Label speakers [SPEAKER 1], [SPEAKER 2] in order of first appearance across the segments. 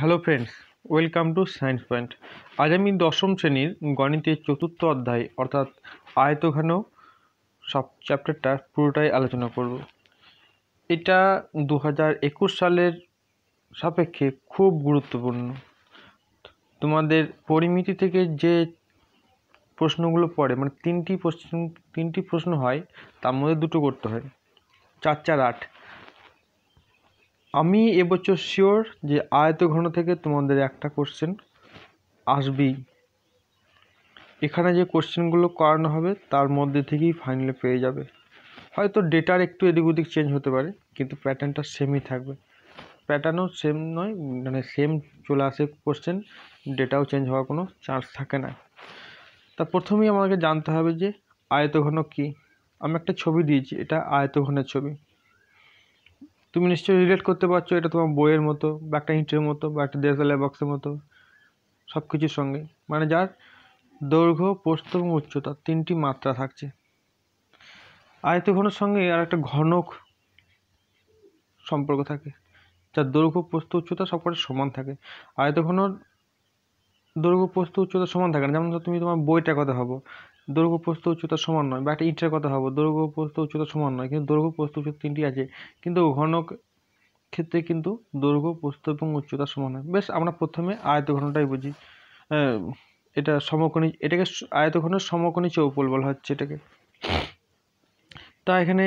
[SPEAKER 1] hello friends welcome to science point আজ আমি দশম শ্রেণীর গণিতের চতুর্থ অধ্যায় অর্থাৎ আয়তঘন সব চ্যাপ্টারটা পুরোটাই আলোচনা করব এটা দু সালের সাপেক্ষে খুব গুরুত্বপূর্ণ তোমাদের পরিমিতি থেকে যে প্রশ্নগুলো পড়ে মানে তিনটি প্রশ্ন তিনটি প্রশ্ন হয় তার মধ্যে দুটো করতে হয় চার চার আট আমি এবছর শিওর যে আয়ত ঘন থেকে তোমাদের একটা কোশ্চেন আসবেই এখানে যে কোশ্চেনগুলো করানো হবে তার মধ্যে থেকেই ফাইনালে পেয়ে যাবে হয়তো ডেটার একটু এদিক ওদিক চেঞ্জ হতে পারে কিন্তু প্যাটার্নটা সেমই থাকবে প্যাটার্নও সেম নয় মানে সেম চলে আসে কোশ্চেন ডেটাও চেঞ্জ হওয়ার কোনো চান্স থাকে না তা প্রথমেই আমাকে জানতে হবে যে আয়ত ঘন কী আমি একটা ছবি দিয়েছি এটা আয়ত ঘনের ছবি তুমি নিশ্চয়ই রিলেট করতে পারছো এটা তোমার বইয়ের মতো বা একটা ইঁটের মতো বা একটা দেশালাই বক্সের মতো সব কিছুর সঙ্গে মানে যার দৈর্ঘ্য প্রস্থ এবং উচ্চতা তিনটি মাত্রা থাকছে আয়ত ঘনের সঙ্গে আর একটা ঘনক সম্পর্ক থাকে যার দৈর্ঘ্য প্রস্থ উচ্চতা সবকটা সমান থাকে আয়ত ঘনর দৈর্ঘ্য প্রস্থ উচ্চতা সমান থাকে না যেমন তুমি তোমার বইটার কথা ভাবো দৈর্ঘ্য প্রস্থ উচ্চতা সমান নয় বা একটা ইটের কথা ভাবো দৈর্ঘ্য প্রস্থ উচ্চতা সমান নয় কিন্তু দৈর্ঘ্য প্রস্থ উচ্চতা তিনটি আছে কিন্তু ঘনক ক্ষেত্রে কিন্তু দৈর্ঘ্য প্রস্থ এবং উচ্চতা সমান হয় বেশ আমরা প্রথমে আয়ত ঘনটাই বুঝি এটা সমকোণী এটাকে আয়ত ঘনের সমকোণী চৌপল বলা হচ্ছে এটাকে তা এখানে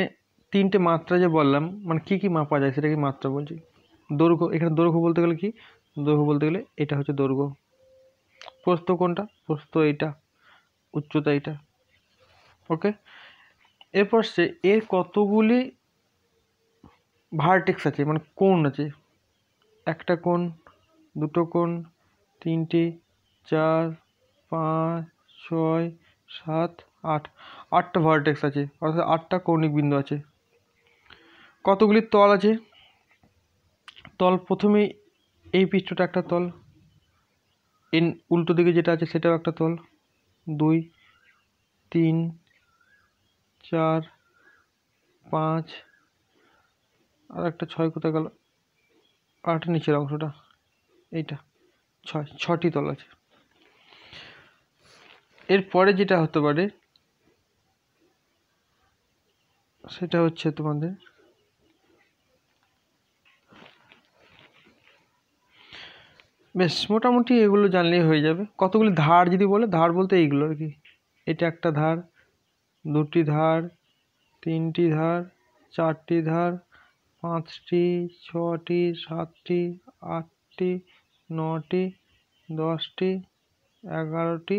[SPEAKER 1] তিনটে মাত্রা যে বললাম মানে কি কি মাপা যায় সেটাকে মাত্রা বলছি দৈর্ঘ্য এখানে দৈর্ঘ্য বলতে গেলে কি দৈর্ঘ্য বলতে গেলে এটা হচ্ছে দৈর্ঘ্য প্রস্থ কোনটা প্রস্থ এইটা উচ্চতা এটা ওকে এরপর সে এর কতগুলি ভার্টেক্স আছে মানে কোন আছে একটা কোণ দুটো কোণ তিনটে চার পাঁচ ছয় সাত আট আটটা ভার্টেক্স আছে অর্থাৎ আটটা কৌণিক বিন্দু আছে কতগুলি তল আছে তল প্রথমে এই পৃষ্ঠটা একটা তল এন উল্টো দিকে যেটা আছে সেটাও একটা তল দুই তিন চার পাঁচ আর একটা ছয় কোথায় গেল আট নিচের অংশটা এইটা ছয় ছটি তল আছে এরপরে যেটা হতে পারে সেটা হচ্ছে তোমাদের বেশ মোটামুটি এগুলো জানলেই হয়ে যাবে কতগুলি ধার যদি বলে ধার বলতে এইগুলো আর কি এটা একটা ধার দুটি ধার তিনটি ধার চারটি ধার পাঁচটি ছটি সাতটি আটটি নটি দশটি এগারোটি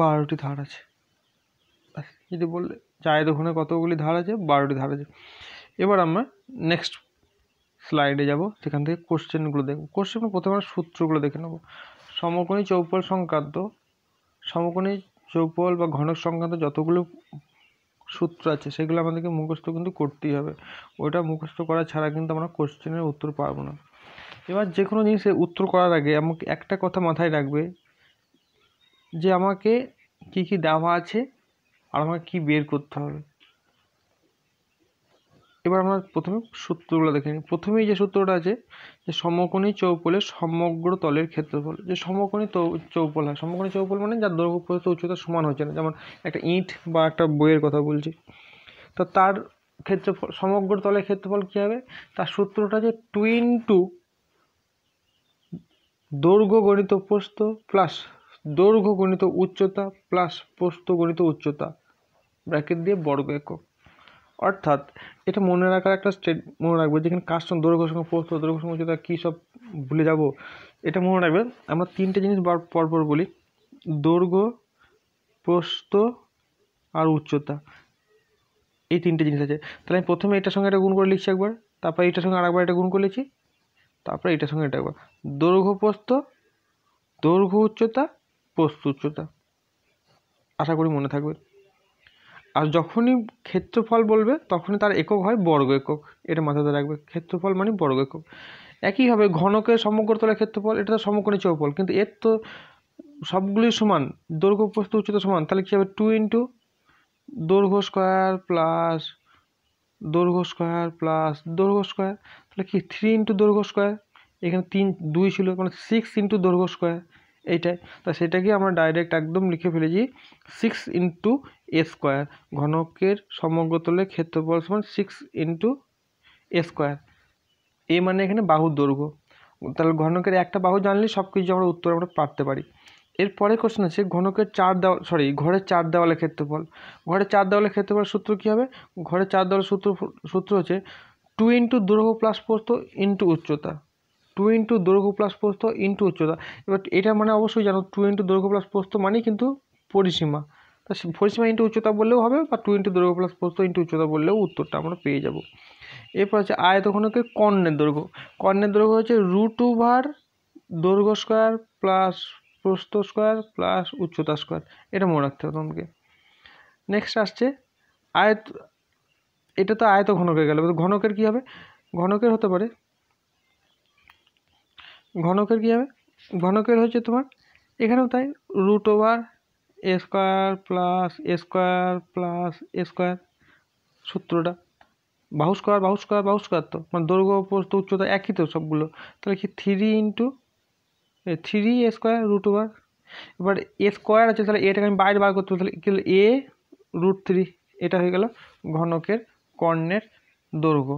[SPEAKER 1] বারোটি ধার আছে যদি বললে চায়ের দোকানে কতগুলি ধার আছে বারোটি ধার আছে এবার আমরা নেক্সট স্লাইডে যাব সেখান থেকে কোশ্চেনগুলো দেখব কোশ্চেন প্রথমে সূত্রগুলো দেখে নেব সমকোণী চৌপল সংক্রান্ত সমকোণী চৌপল বা ঘনক সংক্রান্ত যতগুলো সূত্র আছে সেগুলো আমাদেরকে মুখস্থ কিন্তু করতেই হবে ওইটা মুখস্থ করা ছাড়া কিন্তু আমরা কোশ্চেনের উত্তর পাবো না এবার যে কোনো জিনিসের উত্তর করার আগে আমাকে একটা কথা মাথায় রাখবে যে আমাকে কি কি দেওয়া আছে আর আমাকে কী বের করতে হবে এবার আমরা প্রথমে সূত্রগুলো দেখে নিই প্রথমেই যে সূত্রটা আছে যে সমকোণী চৌপলের সমগ্র তলের ক্ষেত্রফল যে সমকোণী চৌপল হয় সমকোণী চৌপল মানে যার দৈর্ঘ্য প্রস্থ উচ্চতা সমান হচ্ছে না যেমন একটা ইঁট বা একটা বইয়ের কথা বলছি তো তার ক্ষেত্রফল সমগ্র তলের ক্ষেত্রফল কী হবে তার সূত্রটা যে টু টু দৈর্ঘ্য গণিত প্রস্থ প্লাস দৈর্ঘ্য গণিত উচ্চতা প্লাস প্রস্থ গণিত উচ্চতা ব্র্যাকেট দিয়ে বর্গ একক অর্থাৎ এটা মনে রাখার একটা স্টেট মনে রাখবে যেখানে কাস্টম দৈর্ঘ্য সঙ্গে প্রস্তুত দৈর্ঘ্য সঙ্গে যেটা কী সব ভুলে যাব এটা মনে রাখবেন আমরা তিনটে জিনিস পরপর বলি দৈর্ঘ্য প্রস্থ আর উচ্চতা এই তিনটে জিনিস আছে তাহলে আমি প্রথমে এটার সঙ্গে এটা গুণ করে লিখছি একবার তারপরে এটার সঙ্গে আরেকবার এটা গুণ করেছি তারপরে এটার সঙ্গে এটা একবার দৈর্ঘ্য প্রস্ত দৈর্ঘ্য উচ্চতা প্রস্থ উচ্চতা আশা করি মনে থাকবে আর যখনই ক্ষেত্রফল বলবে তখনই তার একক হয় বর্গ একক এটা মাথাতে রাখবে ক্ষেত্রফল মানে বর্গ একক একইভাবে ঘনকের সমগ্রতলের ক্ষেত্রফল এটা তো সমকোণী চৌফল কিন্তু এর তো সবগুলি সমান দৈর্ঘ্য প্রস্থ উচ্চতা সমান তাহলে কী হবে টু ইন্টু দৈর্ঘ্য স্কোয়ার প্লাস দৈর্ঘ্য স্কোয়ার প্লাস দৈর্ঘ্য স্কোয়ার তাহলে কি থ্রি ইন্টু দৈর্ঘ্য স্কোয়ার এখানে তিন দুই ছিল মানে সিক্স ইন্টু দৈর্ঘ্য স্কোয়ার এইটাই তা সেটাকে আমরা ডাইরেক্ট একদম লিখে ফেলেছি সিক্স ইন্টু এ স্কোয়ার ঘনকের সমগ্রতলের ক্ষেত্রফল সমান six into a square a মানে এখানে বাহুর দৈর্ঘ্য তাহলে ঘনকের একটা বাহু জানলে সব কিছু আমরা উত্তর আমরা পারতে পারি এরপরে কোশ্চেন আছে ঘনকের চার দেওয়া সরি ঘরের চার দেওয়ালের ক্ষেত্রফল ঘরের চার দেওয়ালের ক্ষেত্রফল সূত্র কী হবে ঘরের চার দেওয়ালের সূত্র সূত্র হচ্ছে টু ইন্টু দৈর্ঘ্য প্লাস প্রস্থ ইন্টু উচ্চতা টু ইন্টু দৈর্ঘ্য প্লাস প্রস্থ ইন্টু উচ্চতা এবার এটা মানে অবশ্যই জানো টু ইন্টু দৈর্ঘ্য প্লাস প্রস্থ মানে কিন্তু পরিসীমা তো পরিসীমা ইন্টু উচ্চতা বললেও হবে বা টু ইন্টু দৈর্ঘ্য প্লাস প্রস্ত ইন্টু উচ্চতা বললেও উত্তরটা আমরা পেয়ে যাব এরপর হচ্ছে ঘনকের কর্ণের দৈর্ঘ্য কর্ণের দৈর্ঘ্য হচ্ছে রুট ওভার দৈর্ঘ্য স্কোয়ার প্লাস প্রস্থ স্কোয়ার প্লাস উচ্চতা স্কোয়ার এটা মনে রাখতে হবে তোমাকে নেক্সট আসছে আয়ত এটা তো আয়ত ঘনকের গেল ঘনকের কি হবে ঘনকের হতে পারে ঘনকের কী হবে ঘনকের হচ্ছে তোমার এখানেও তাই root over a square plus a square plus a square সূত্রটা বাহু স্কোয়ার বাহু স্কোয়ার বাহু স্কোয়ার তো মানে দৈর্ঘ্য প্রস্ত উচ্চতা একই তো সবগুলো তাহলে কি three into three a square root over এবার এ স্কোয়ার আছে তাহলে এটাকে আমি বাইরে বার করতে তাহলে গেল এ রুট থ্রি এটা হয়ে গেল ঘনকের কর্ণের দৈর্ঘ্য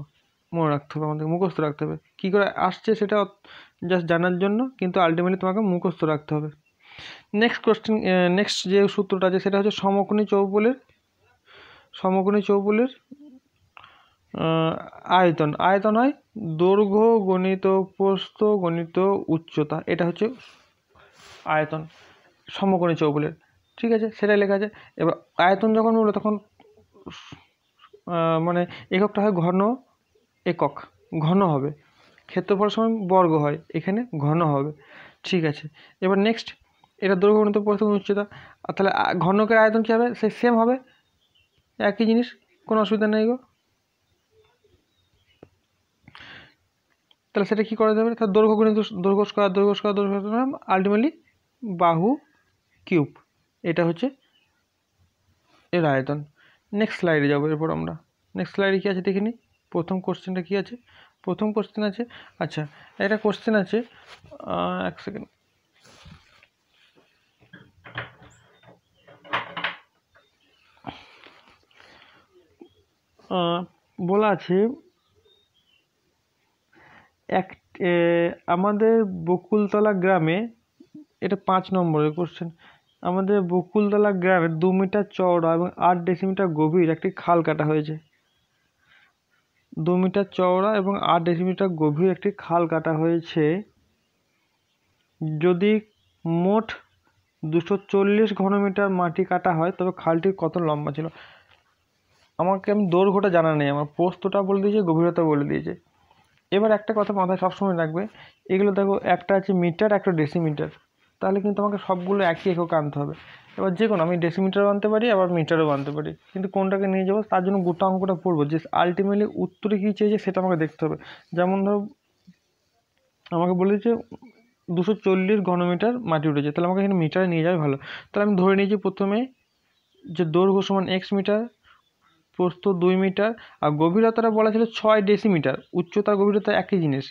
[SPEAKER 1] মনে রাখতে হবে আমাদের মুখস্থ রাখতে হবে কী করে আসছে সেটা জাস্ট জানার জন্য কিন্তু আলটিমেটলি তোমাকে মুখস্থ রাখতে হবে নেক্সট কোশ্চেন নেক্সট যে সূত্রটা আছে সেটা হচ্ছে সমকোণী চৌবুলের সমকোণী চৌবুলের আয়তন আয়তন হয় দৈর্ঘ্য গণিত প্রস্ত গণিত উচ্চতা এটা হচ্ছে আয়তন সমকোণী চৌবুলের ঠিক আছে সেটাই লেখা আছে এবার আয়তন যখন বলবো তখন মানে এককটা হয় ঘন একক ঘন হবে ক্ষেত্রফল সময় বর্গ হয় এখানে ঘন হবে ঠিক আছে এবার নেক্সট এটা দৈর্ঘ্য গুণিত প্রস্থ উচ্চতা আর তাহলে ঘনকের আয়তন কী হবে সে সেম হবে একই জিনিস কোনো অসুবিধা নেই গো তাহলে সেটা কী করা যাবে তাহলে দৈর্ঘ্য গুণিত দৈর্ঘ্য স্কোয়ার দৈর্ঘ্য স্কোয়ার দৈর্ঘ্য আলটিমেটলি বাহু কিউব এটা হচ্ছে এর আয়তন নেক্সট স্লাইডে যাবো এরপর আমরা নেক্সট স্লাইডে কী আছে দেখে নিই প্রথম কোশ্চেনটা কী আছে প্রথম কোশ্চেন আছে আচ্ছা একটা কোশ্চেন আছে এক সেকেন্ড বলা আছে এক আমাদের বকুলতলা গ্রামে এটা পাঁচ নম্বরের কোশ্চেন আমাদের বকুলতলা গ্রামে দু মিটার চওড়া এবং আট ডেসিমিটার গভীর একটি খাল কাটা হয়েছে দু মিটার চওড়া এবং আট ডেসিমিটার গভীর একটি খাল কাটা হয়েছে যদি মোট দুশো চল্লিশ ঘনমিটার মাটি কাটা হয় তবে খালটি কত লম্বা ছিল আমাকে আমি দৈর্ঘ্যটা জানা নেই আমার প্রস্তটা বলে দিয়েছে গভীরতা বলে দিয়েছে এবার একটা কথা মাথায় সবসময় রাখবে এগুলো দেখো একটা আছে মিটার একটা ডেসিমিটার তাহলে কিন্তু আমাকে সবগুলো একই একক আনতে হবে এবার যে কোনো আমি ডেসিমিটারও আনতে পারি আবার মিটারও আনতে পারি কিন্তু কোনটাকে নিয়ে যাবো তার জন্য গোটা অঙ্কটা পড়বো যে আলটিমেটলি উত্তরে কী চেয়েছে সেটা আমাকে দেখতে হবে যেমন ধরো আমাকে বলেছে দুশো চল্লিশ ঘনমিটার মাটি উঠেছে তাহলে আমাকে এখানে মিটারে নিয়ে যাবে ভালো তাহলে আমি ধরে নিয়েছি প্রথমে যে দৈর্ঘ্য সমান এক্স মিটার প্রস্থ দুই মিটার আর গভীরতাটা বলা ছিল ছয় ডেসিমিটার উচ্চতা গভীরতা একই জিনিস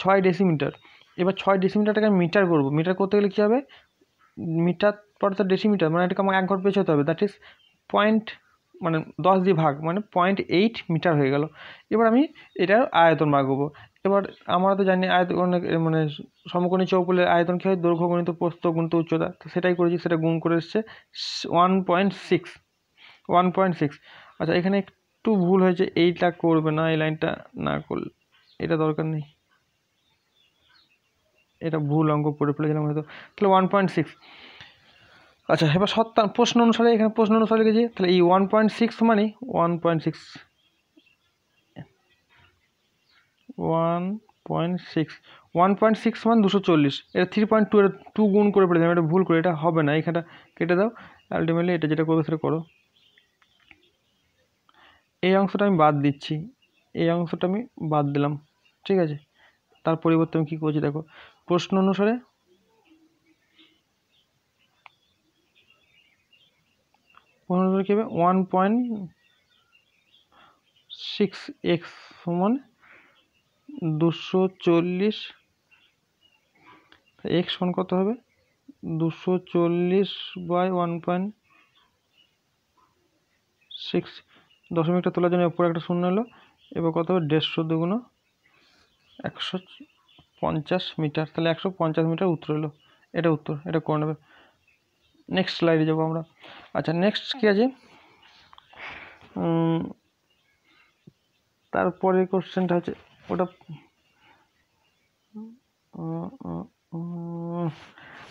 [SPEAKER 1] ছয় ডেসিমিটার এবার ছয় ডেসিমিটারটাকে মিটার করব মিটার করতে গেলে কী হবে মিটার পর তো ডেসিমিটার মানে এটাকে আমাকে এক ঘর পেছতে হবে দ্যাট ইজ পয়েন্ট মানে দশ দিয়ে ভাগ মানে পয়েন্ট এইট মিটার হয়ে গেল এবার আমি এটার আয়তন বাগবো এবার আমরা তো জানি আয়তন মানে সমকোণী চৌকুলের আয়তন কী হয় দৈর্ঘ্য গণিত প্রস্থ গণিত উচ্চতা তো সেটাই করেছি সেটা গুণ করে এসছে one point six one point six আচ্ছা এখানে একটু ভুল হয়েছে এইটা করবে না এই লাইনটা না করলে এটা দরকার নেই এটা ভুল অঙ্ক করে ফেলেছিলাম হয়তো তাহলে ওয়ান পয়েন্ট সিক্স আচ্ছা এবার সত্তা প্রশ্ন অনুসারে এখানে প্রশ্ন অনুসারে লিখেছি তাহলে এই ওয়ান পয়েন্ট সিক্স মানে one point six one point six one point six one দুশো চল্লিশ এটা থ্রি পয়েন্ট টু এটা টু গুণ করে ফেলেছিলাম এটা ভুল করে এটা হবে না এখানটা কেটে দাও আলটিমেটলি এটা যেটা করবে সেটা করো এই অংশটা আমি বাদ দিচ্ছি এই অংশটা আমি বাদ দিলাম ঠিক আছে তার পরিবর্তে আমি কী করছি দেখো প্রশ্ন অনুসারে প্রশ্ন অনুসারে কী হবে ওয়ান পয়েন্ট সিক্স এক্স সমান দুশো চল্লিশ এক্স সমান কত হবে দুশো চল্লিশ বাই ওয়ান পয়েন্ট সিক্স দশমিকটা তোলার জন্য উপরে একটা শূন্য এলো এবার কত হবে দেড়শো দুগুণ একশো পঞ্চাশ মিটার তাহলে একশো পঞ্চাশ মিটার উত্তর এলো এটা উত্তর এটা করে নেবে নেক্সট স্লাইডে যাবো আমরা আচ্ছা নেক্সট কী আছে তারপরে কোশ্চেনটা হচ্ছে ওটা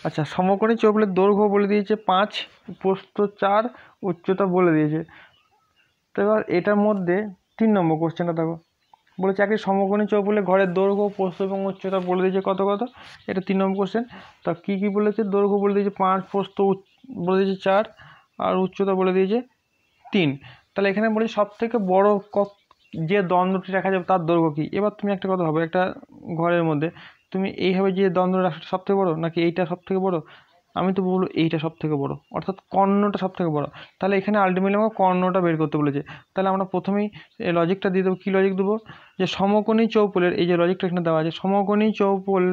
[SPEAKER 1] আচ্ছা সমকোণী চোখলের দৈর্ঘ্য বলে দিয়েছে পাঁচ প্রস্থ চার উচ্চতা বলে দিয়েছে তো এবার এটার মধ্যে তিন নম্বর কোশ্চেনটা দেখো বলেছে একটি সমকোণী বলে ঘরের দৈর্ঘ্য প্রস্থ এবং উচ্চতা বলে দিয়েছে কত কত এটা তিন নম্বর কোশ্চেন তা কী কী বলেছে দৈর্ঘ্য বলে দিয়েছে পাঁচ প্রস্থ বলে দিয়েছে চার আর উচ্চতা বলে দিয়েছে তিন তাহলে এখানে বলি সব থেকে বড় যে দ্বন্দ্বটি রাখা যাবে তার দৈর্ঘ্য কী এবার তুমি একটা কথা হবে একটা ঘরের মধ্যে তুমি এইভাবে যে দ্বন্দ্ব রাখা সবথেকে বড়ো নাকি এইটা সবথেকে বড়ো আমি তো বলবো এইটা সব থেকে বড়ো অর্থাৎ কর্ণটা সব থেকে বড়ো তাহলে এখানে আলটিমেটলি আমাকে কর্ণটা বের করতে বলেছে তাহলে আমরা প্রথমেই লজিকটা দিয়ে দেবো কী লজিক দেবো যে সমকোণী চৌপলের এই যে লজিকটা এখানে দেওয়া আছে সমকোণী চৌপল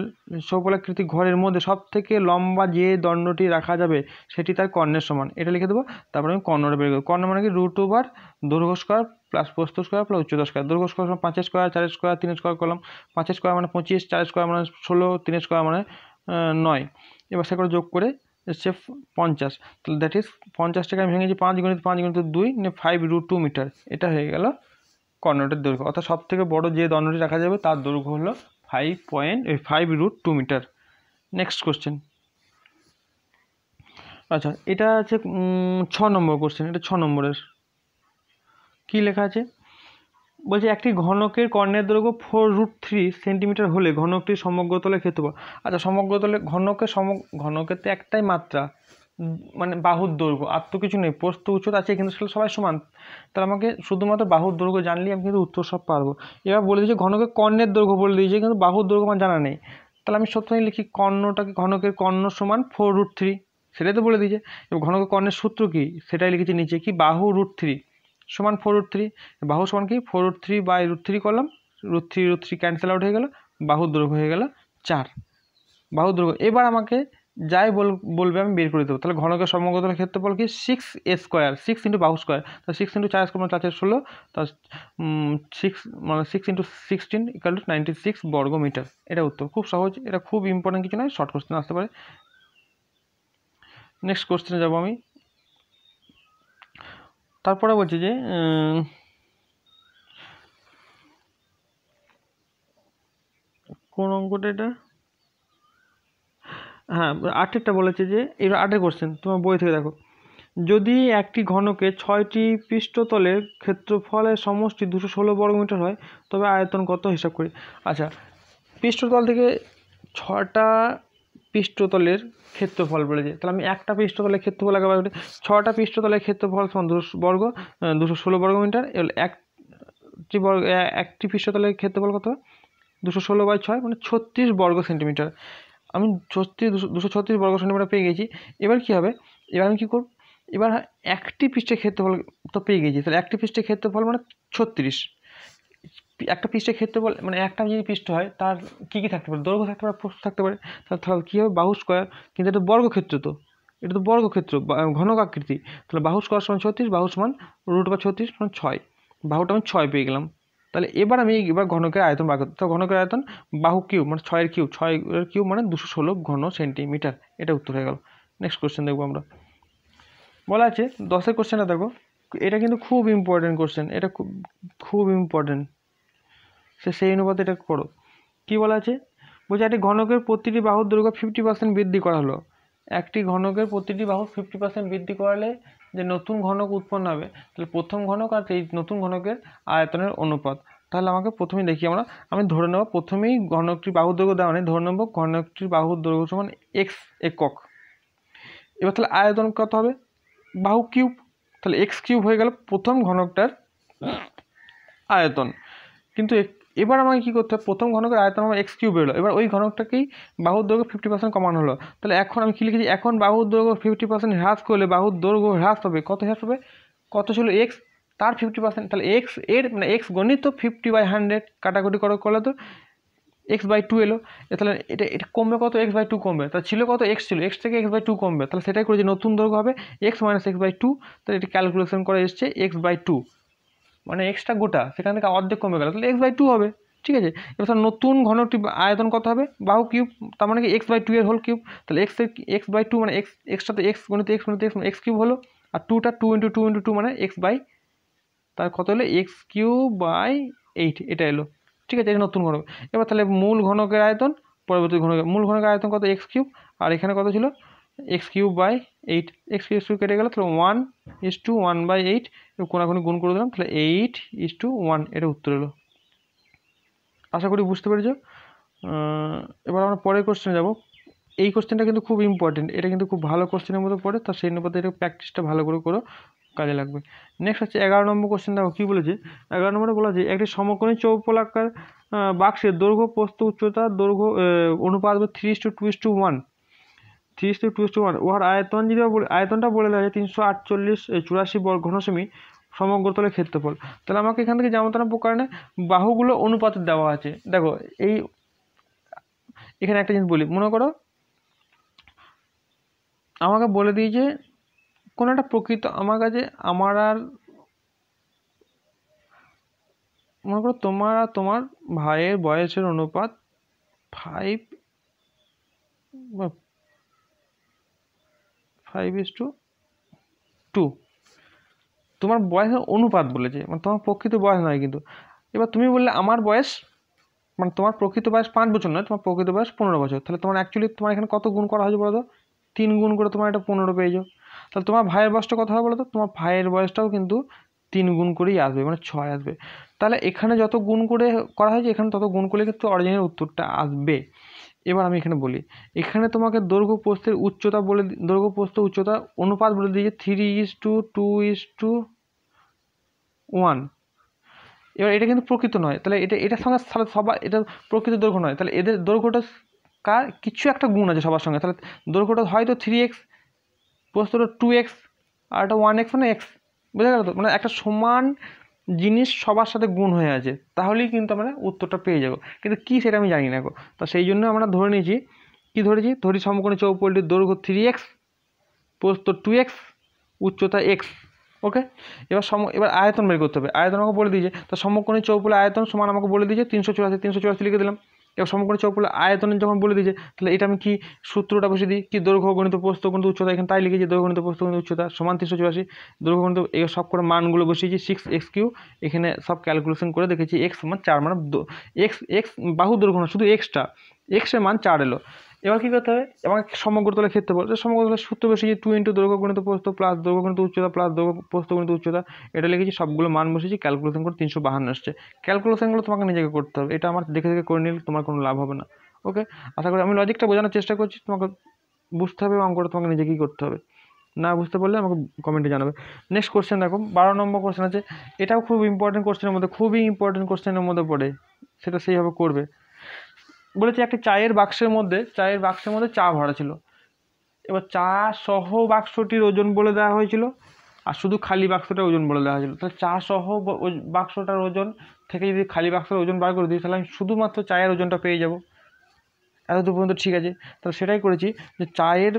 [SPEAKER 1] চৌপোলাকৃতি ঘরের মধ্যে সব থেকে লম্বা যে দণ্ডটি রাখা যাবে সেটি তার কর্ণের সমান এটা লিখে দেবো তারপরে আমি কর্ণটা বের করবো কর্ণ মানে কি রুট ওভার দৈর্ঘ্য স্কোয়ার প্লাস প্রস্থ স্কোয়ার প্লাস উচ্চতা স্কোয়ার দৈর্ঘ্য স্কোয়ার মানে পাঁচের স্কোয়ার চারের স্কোয়ার তিন স্কোয়ার করলাম পাঁচের স্কোয়ার মানে পঁচিশ চার স্কোয়ার মানে ষোলো তিন স্কোয়ার মানে নয় এবার সেগুলো যোগ করে এসছে পঞ্চাশ তাহলে দ্যাট ইজ পঞ্চাশটাকে আমি ভেঙেছি পাঁচ গুণিত পাঁচ গুণিত দুই নিয়ে ফাইভ রুট টু মিটার এটা হয়ে গেল কর্ণটের দৈর্ঘ্য অর্থাৎ সব থেকে বড় যে দণ্ডটি রাখা যাবে তার দৈর্ঘ্য হলো five point five root two metre next question আচ্ছা এটা আছে ছ নম্বর কোশ্চেন এটা ছ নম্বরের কী লেখা আছে বলছি একটি ঘনকের কর্ণের দৈর্ঘ্য ফোর রুট থ্রি সেন্টিমিটার হলে ঘনকটির সমগ্রতলের ক্ষেত্রফল আচ্ছা সমগ্রতলে ঘনকের সম ঘনকের তো একটাই মাত্রা মানে বাহুর দৈর্ঘ্য আর তো কিছু নেই প্রস্ত উচ্চতা আছে কিন্তু সেগুলো সবাই সমান তাহলে আমাকে শুধুমাত্র বাহুর দৈর্ঘ্য জানলেই আমি কিন্তু উত্তর সব পারবো এবার বলে দিয়েছে ঘনকে কর্ণের দৈর্ঘ্য বলে দিয়েছে কিন্তু বাহুর দৈর্ঘ্য আমার জানা নেই তাহলে আমি সত্যি লিখি কর্ণটাকে ঘনকের কর্ণ সমান ফোর রুট থ্রি সেটাই তো বলে দিয়েছে এবার ঘনকের কর্ণের সূত্র কী সেটাই লিখেছি নিচে কি বাহু রুট থ্রি সমান ফোর রুট থ্রি বাহু সমান কি four root three by root three করলাম root three root three cancel out হয়ে গেল বাহু দৈর্ঘ্য হয়ে গেল চার বাহু দৈর্ঘ্য এবার আমাকে যাই বল বলবে আমি বের করে দেবো তাহলে ঘনকের সমগ্রতলের ক্ষেত্রফল কি six a square six into বাহু স্কোয়ার তো সিক্স ইন্টু চার স্কোয়ার মানে ষোলো তা সিক্স মানে six into sixteen equal to ninety six বর্গ মিটার এটা উত্তর খুব সহজ এটা খুব ইম্পর্টেন্ট কিছু নয় শর্ট কোশ্চেন আসতে পারে নেক্সট কোশ্চেনে যাবো আমি তারপরে বলছি যে কোন অঙ্কটা এটা হ্যাঁ আটেরটা বলেছে যে এটা আটের কোশ্চেন তোমার বই থেকে দেখো যদি একটি ঘনকে ছয়টি পৃষ্ঠতলের ক্ষেত্রফলের সমষ্টি দুশো ষোলো বর্গমিটার হয় তবে আয়তন কত হিসাব করি আচ্ছা পৃষ্ঠতল থেকে ছটা পৃষ্ঠতলের ক্ষেত্রফল বলেছে তাহলে আমি একটা পৃষ্ঠতলের ক্ষেত্রফল আগে বার করি ছটা পৃষ্ঠতলের ক্ষেত্রফল সমান দুশো বর্গ দুশো ষোলো বর্গ মিটার একটি বর্গ একটি পৃষ্ঠতলের ক্ষেত্রফল কত দুশো ষোলো বাই ছয় মানে ছত্রিশ বর্গ সেন্টিমিটার আমি ছত্রিশ দুশো দুশো ছত্রিশ বর্গ সেন্টিমিটার পেয়ে গেছি এবার কি হবে এবার আমি কী করব এবার একটি পৃষ্ঠের ক্ষেত্রফল তো পেয়ে গেছি তাহলে একটি পৃষ্ঠের ক্ষেত্রফল মানে ছত্রিশ একটা পৃষ্ঠের ক্ষেত্রফল মানে একটা যদি পৃষ্ঠ হয় তার কী কী থাকতে পারে দৈর্ঘ্য থাকতে পারে প্রস্থ থাকতে পারে তাহলে কী হবে বাহু স্কোয়ার কিন্তু এটা বর্গক্ষেত্র তো এটা তো বর্গক্ষেত্র ঘনক আকৃতি তাহলে বাহু স্কোয়ার সমান ছত্রিশ বাহু সমান রুট বা ছত্রিশ সমান ছয় বাহুটা আমি ছয় পেয়ে গেলাম তাহলে এবার আমি এবার ঘনকের আয়তন বার করতে ঘনকের আয়তন বাহু কিউ মানে ছয়ের কিউ ছয়ের কিউ মানে দুশো ষোলো ঘন সেন্টিমিটার এটা উত্তর হয়ে গেল নেক্সট কোশ্চেন দেখবো আমরা বলা আছে দশের কোশ্চেনটা দেখো এটা কিন্তু খুব ইম্পর্টেন্ট কোশ্চেন এটা খুব খুব ইম্পর্টেন্ট সে সেই অনুপাতে এটা করো কী বলা আছে বলছে একটি ঘনকের প্রতিটি বাহুর দৈর্ঘ্য ফিফটি পার্সেন্ট বৃদ্ধি করা হলো একটি ঘনকের প্রতিটি বাহু ফিফটি পার্সেন্ট বৃদ্ধি করালে যে নতুন ঘনক উৎপন্ন হবে তাহলে প্রথম ঘনক আর এই নতুন ঘনকের আয়তনের অনুপাত তাহলে আমাকে প্রথমেই দেখি আমরা আমি ধরে নেব প্রথমেই ঘনকটির বাহুর দৈর্ঘ্য দেওয়া নেই মানে ধরে নেবো ঘনকটির বাহুর দৈর্ঘ্য সমান এক্স একক এবার তাহলে আয়তন কত হবে বাহু কিউব তাহলে এক্স কিউব হয়ে গেল প্রথম ঘনকটার আয়তন কিন্তু এক এবার আমাকে কী করতে হবে প্রথম ঘনকের আয়তন আমার এক্স কিউব বেরোলো এবার ওই ঘনকটাকেই বাহুর দৈর্ঘ্য ফিফটি পার্সেন্ট কমানো হলো তাহলে এখন আমি কী লিখেছি এখন বাহুর দৈর্ঘ্য ফিফটি পার্সেন্ট হ্রাস করলে বাহুর দৈর্ঘ্য হ্রাস হবে কত হ্রাস হবে কত ছিল এক্স তার ফিফটি পার্সেন্ট তাহলে এক্স এর মানে এক্স গণিত তো ফিফটি বাই হান্ড্রেড কাটাকুটি করলে তো এক্স বাই টু এলো তাহলে এটা এটা কমবে কত এক্স বাই টু কমবে তাহলে ছিল কত এক্স ছিল এক্স থেকে এক্স বাই টু কমবে তাহলে সেটাই করেছি নতুন দৈর্ঘ্য হবে x minus x by two তাহলে এটা ক্যালকুলেশন করে এসছে এক্স বাই টু মানে এক্সট্রা গোটা সেখান থেকে অর্ধেক কমে গেল তাহলে এক্স বাই টু হবে ঠিক আছে এবার নতুন ঘনকটি আয়তন কত হবে বাহু কিউব তার মানে কি এক্স বাই টু এর হোল কিউব তাহলে এক্স এক্স বাই টু মানে এক্স এক্সট্রা তো এক্স গণিত এক্স গণিত এক্স এক্স কিউব হলো আর টুটা two into two into two মানে এক্স বাই তার কত হলো এক্স কিউব বাই এইট এটা এলো ঠিক আছে এটা নতুন ঘনক এবার তাহলে মূল ঘনকের আয়তন পরবর্তী ঘনকের মূল ঘনকের আয়তন কত এক্স কিউব আর এখানে কত ছিল x cube by eight x cube কেটে গেল তাহলে one is two one by eight কোনাখুনি গুণ করে দিলাম তাহলে এইট ইস টু ওয়ান এটা উত্তর এলো আশা করি বুঝতে পেরেছ এবার আমরা পরের কোশ্চেনে যাব এই কোশ্চেনটা কিন্তু খুব ইম্পর্টেন্ট এটা কিন্তু খুব ভালো কোশ্চেনের মতো পড়ে তার সেই অনুপাতে এটা প্র্যাকটিসটা ভালো করে করো কাজে লাগবে নেক্সট হচ্ছে এগারো নম্বর কোশ্চেন দেখো কী বলেছে এগারো নম্বরে বলা যে একটি সমকোণী চৌপলাকার বাক্সের দৈর্ঘ্য প্রস্থ উচ্চতা দৈর্ঘ্য অনুপাত three two two two one three two two two one উহার আয়তন যদি আয়তনটা বলে দেওয়া যায় তিনশো আটচল্লিশ চুরাশি বর্গ ঘনসেমি সমগ্র তলের ক্ষেত্রফল তাহলে আমাকে এখান থেকে যেমন তেমন প্রকারে বাহুগুলো অনুপাতে দেওয়া আছে দেখো এই এখানে একটা জিনিস বলি মনে করো আমাকে বলে দিই যে কোনো একটা প্রকৃত আমার কাছে আমার আর মনে করো তোমার আর তোমার ভাইয়ের বয়সের অনুপাত five five is to two তোমার বয়সের অনুপাত বলেছে মানে তোমার প্রকৃত বয়স নয় কিন্তু এবার তুমি বললে আমার বয়স মানে তোমার প্রকৃত বয়স পাঁচ বছর নয় তোমার প্রকৃত বয়স পনেরো বছর তাহলে তোমার অ্যাকচুয়ালি তোমার এখানে কত গুণ করা হয়েছে বলো তো তিন গুণ করে তোমার এটা পনেরো পেয়ে যাও তাহলে তোমার ভাইয়ের বয়সটা কথা হবে বলো তো তোমার ভাইয়ের বয়সটাও কিন্তু তিন গুণ করেই আসবে মানে ছয় আসবে তাহলে এখানে যত গুণ করে করা হয়েছে এখানে তত গুণ করলে কিন্তু অরিজিনের উত্তরটা আসবে এবার আমি এখানে বলি এখানে তোমাকে দৈর্ঘ্য প্রস্থের উচ্চতা বলে দৈর্ঘ্য প্রস্থ উচ্চতা অনুপাত বলে দিয়েছে three is to two two two to এবার এটা কিন্তু প্রকৃত নয় তাহলে এটা এটার সঙ্গে সবার এটা প্রকৃত দৈর্ঘ্য নয় তাহলে এদের দৈর্ঘ্যটা কার কিছু একটা গুণ আছে সবার সঙ্গে তাহলে দৈর্ঘ্যটা হয়তো থ্রি এক্স প্রস্থটা টু এক্স আর একটা ওয়ান এক্স মানে এক্স বুঝা গেল তো মানে একটা সমান জিনিস সবার সাথে গুণ হয়ে আছে তাহলেই কিন্তু আমরা উত্তরটা পেয়ে যাবো কিন্তু কি সেটা আমি জানি না গো তো সেই জন্য আমরা ধরে নিয়েছি কী ধরেছি ধরি সমকোণ চৌপলটির দৈর্ঘ্য থ্রি এক্স প্রস্ত টু এক্স উচ্চতা এক্স ওকে এবার সম এবার আয়তন বের করতে হবে আয়তন আমাকে বলে দিয়েছে তো সমকোণী চৌপলের আয়তন সমান আমাকে বলে দিয়েছে তিনশো চুরাশি তিনশো চুরাশি লিখে দিলাম এবং সমকোণী চৌকগুলো আয়তনে যখন বলে দিয়েছে তাহলে এটা আমি কি সূত্রটা বসে দিই কি দৈর্ঘ্য গণিত প্রস্ত গণিত উচ্চতা এখানে তাই লিখেছি দৈর্ঘ্য গণিত প্রস্ত গণিত উচ্চতা সমান তিনশো চুরাশি দৈর্ঘ্য গণিত এই সব করে মানগুলো বসিয়েছি সিক্স এক্স কিউ এখানে সব ক্যালকুলেশন করে দেখেছি এক্স মান চার মানে এক্স এক্স বাহু দৈর্ঘ্য না শুধু এক্সটা এক্সের মান চার এলো এবার কী করতে হবে এবার সমগ্র তলের বলতে সমগ্র তলের সূত্র যে টু ইন্টু দৈর্ঘ্য গণিত প্রস্ত প্লাস দৈর্ঘ্য গণিত উচ্চতা প্লাস দৈর্ঘ্য প্রস্থ গণিত উচ্চতা এটা লিখেছি সবগুলো মান বসেছি ক্যালকুলেশন করে তিনশো বাহান্ন আসছে ক্যালকুলেশনগুলো তোমাকে নিজেকে করতে হবে এটা আমার দেখে দেখে করে নিলে তোমার কোনো লাভ হবে না ওকে আশা করি আমি লজিকটা বোঝানোর চেষ্টা করছি তোমাকে বুঝতে হবে এবং করে তোমাকে নিজেকেই করতে হবে না বুঝতে পারলে আমাকে কমেন্টে জানাবে নেক্সট কোশ্চেন দেখো বারো নম্বর কোশ্চেন আছে এটাও খুব ইম্পর্টেন্ট কোশ্চেনের মধ্যে খুবই ইম্পর্টেন্ট কোশ্চেনের মধ্যে পড়ে সেটা সেইভাবে করবে বলেছে একটা চায়ের বাক্সের মধ্যে চায়ের বাক্সের মধ্যে চা ভরা ছিল এবার চা সহ বাক্সটির ওজন বলে দেওয়া হয়েছিল আর শুধু খালি বাক্সটার ওজন বলে দেওয়া হয়েছিল তাহলে চা সহ বাক্সটার ওজন থেকে যদি খালি বাক্সের ওজন বার করে দিই তাহলে আমি শুধুমাত্র চায়ের ওজনটা পেয়ে যাব দূর পর্যন্ত ঠিক আছে তাহলে সেটাই করেছি যে চায়ের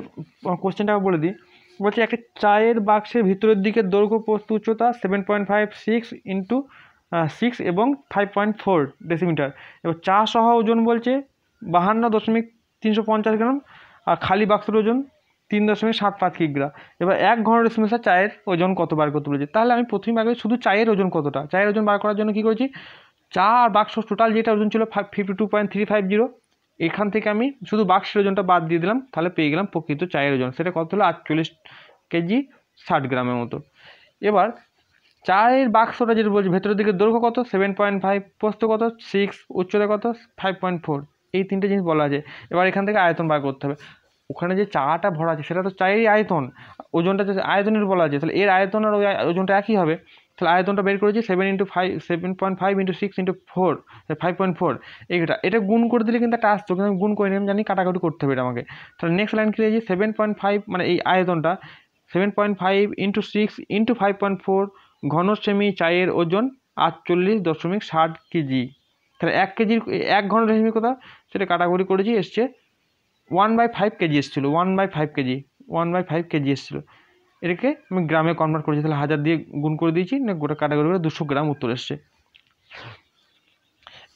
[SPEAKER 1] কোশ্চেনটা বলে দিই বলছি একটা চায়ের বাক্সের ভিতরের দিকে দৈর্ঘ্য পোস্ত উচ্চতা seven point five six into six এবং ফাইভ পয়েন্ট ফোর ডেসিমিটার এবার চা সহ ওজন বলছে বাহান্ন দশমিক তিনশো পঞ্চাশ গ্রাম আর খালি বাক্সের ওজন তিন দশমিক সাত পাঁচ কিগ্রা এবার এক ঘন ডেসিমিটার চায়ের ওজন কত বার করতে বলেছে তাহলে আমি প্রথমে আগে শুধু চায়ের ওজন কতটা চায়ের ওজন বার করার জন্য কী করেছি চা আর বাক্স টোটাল যেটা ওজন ছিল fifty two point three five zero এখান থেকে আমি শুধু বাক্সের ওজনটা বাদ দিয়ে দিলাম তাহলে পেয়ে গেলাম প্রকৃত চায়ের ওজন সেটা কত হলো আটচল্লিশ কেজি ষাট গ্রামের মতো এবার চায়ের বাক্সটা যেটা বলছি ভেতরের দিকে দৈর্ঘ্য কত সেভেন পয়েন্ট ফাইভ প্রস্থ কত সিক্স উচ্চতা কত ফাইভ পয়েন্ট ফোর এই তিনটে জিনিস বলা আছে এবার এখান থেকে আয়তন বার করতে হবে ওখানে যে চাটা ভরা আছে সেটা তো চায়েরই আয়তন ওজনটা যে আয়তনের বলা আছে তাহলে এর আয়তন আর ওই ওজনটা একই হবে তাহলে আয়তনটা বের করেছি seven into five seven point five into six into four five point four এইটা এটা গুণ করে দিলে কিন্তু একটা আসতো কিন্তু আমি গুণ করে নিলাম জানি কাটাকাটি করতে হবে এটা আমাকে তাহলে নেক্সট লাইন কি রয়েছে সেভেন পয়েন্ট ফাইভ মানে এই আয়তনটা seven point five into six into five point four ঘনশ্রেণী চায়ের ওজন আটচল্লিশ দশমিক ষাট কেজি তাহলে এক কেজির এক ঘনশ্রেণী কথা সেটা কাটাগরি করেছি এসছে ওয়ান বাই ফাইভ কেজি এসেছিলো one by five KG one by five KG এসেছিলো এটাকে আমি গ্রামে কনভার্ট করেছি তাহলে হাজার দিয়ে গুণ করে দিয়েছি না গোটা কাটাগরি করে দুশো গ্রাম উত্তর এসছে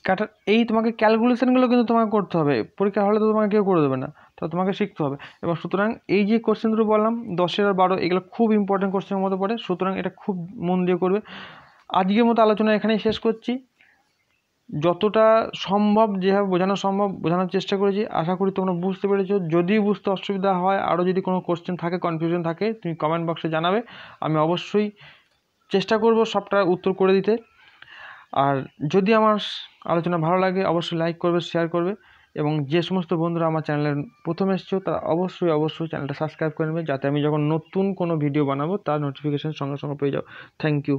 [SPEAKER 1] কাটা এই তোমাকে ক্যালকুলেশানগুলো কিন্তু তোমাকে করতে হবে পরীক্ষা হলে তো তোমাকে কেউ করে দেবে না তা তোমাকে শিখতে হবে এবং সুতরাং এই যে কোশ্চেনগুলো বললাম দশের আর বারো এগুলো খুব ইম্পর্টেন্ট কোশ্চেনের মতো পড়ে সুতরাং এটা খুব মন দিয়ে করবে আজকের মতো আলোচনা এখানেই শেষ করছি যতটা সম্ভব যেভাবে বোঝানো সম্ভব বোঝানোর চেষ্টা করেছি আশা করি তোমরা বুঝতে পেরেছো যদি বুঝতে অসুবিধা হয় আরও যদি কোনো কোশ্চেন থাকে কনফিউশন থাকে তুমি কমেন্ট বক্সে জানাবে আমি অবশ্যই চেষ্টা করব সবটা উত্তর করে দিতে আর যদি আমার আলোচনা ভালো লাগে অবশ্যই লাইক করবে শেয়ার করবে এবং যে সমস্ত বন্ধুরা আমার চ্যানেলে প্রথম এসছো তারা অবশ্যই অবশ্যই চ্যানেলটা সাবস্ক্রাইব করে নেবে যাতে আমি যখন নতুন কোনো ভিডিও বানাবো তার নোটিফিকেশান সঙ্গে সঙ্গে পেয়ে যাও থ্যাংক ইউ